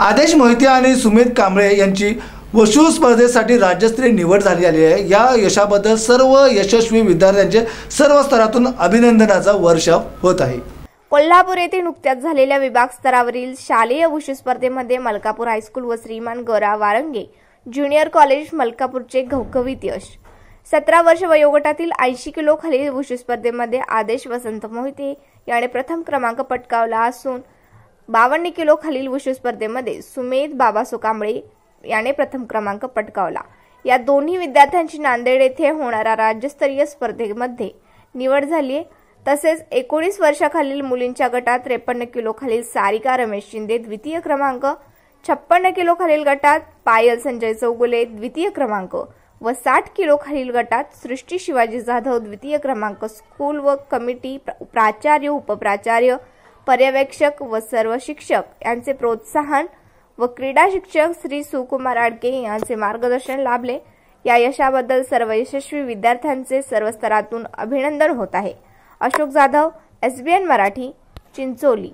आदेश मोहिते आणि सुमित कांबळे यांची वशू स्पर्धेसाठी राज्यस्तरीय निवड झाली आली आहे या यशाबद्दल सर्व यशस्वी विद्यार्थ्यांचे सर्व स्तरातून अभिनंदनाचा वर्ष होत आहे कोल्हापूर येथे नुकत्याच झालेल्या विभाग स्तरावरील शालेय वशू स्पर्धेमध्ये मलकापूर हायस्कूल व श्रीमान गौरा वारंगे ज्युनियर कॉलेज मलकापूरचे घवघवीत यश सतरा वर्ष वयोगटातील ऐंशी किलो खालील वशू स्पर्धेमध्ये आदेश वसंत मोहिते याने प्रथम क्रमांक पटकावला असून बावन्न किलो खालील वुशू स्पर्धेमध्ये सुमेध बाबा कांबळे याने प्रथम क्रमांक पटकावला या दोन्ही विद्यार्थ्यांची नांदेड येथे होणाऱ्या राज्यस्तरीय स्पर्धेमध्ये निवड झाली तसेच एकोणीस वर्षाखालील मुलींच्या गटात त्रेपन्न किलो खालील सारिका रमेश शिंदे द्वितीय क्रमांक छप्पन्न किलो खालील गटात पायल संजय चौगुले द्वितीय क्रमांक व साठ किलो खालील गटात सृष्टी शिवाजी जाधव द्वितीय क्रमांक स्कूल व कमिटी प्राचार्य उपप्राचार्य पर्यवेक्षक व सर्व शिक्षक यांचे प्रोत्साहन व क्रीडा शिक्षक श्री सुकुमार आडके यांचे मार्गदर्शन लाभले या यशाबद्दल सर्व यशस्वी विद्यार्थ्यांचे सर्व स्तरातून अभिनंदन होत आहे अशोक जाधव एसबीएन मराठी चिंचोली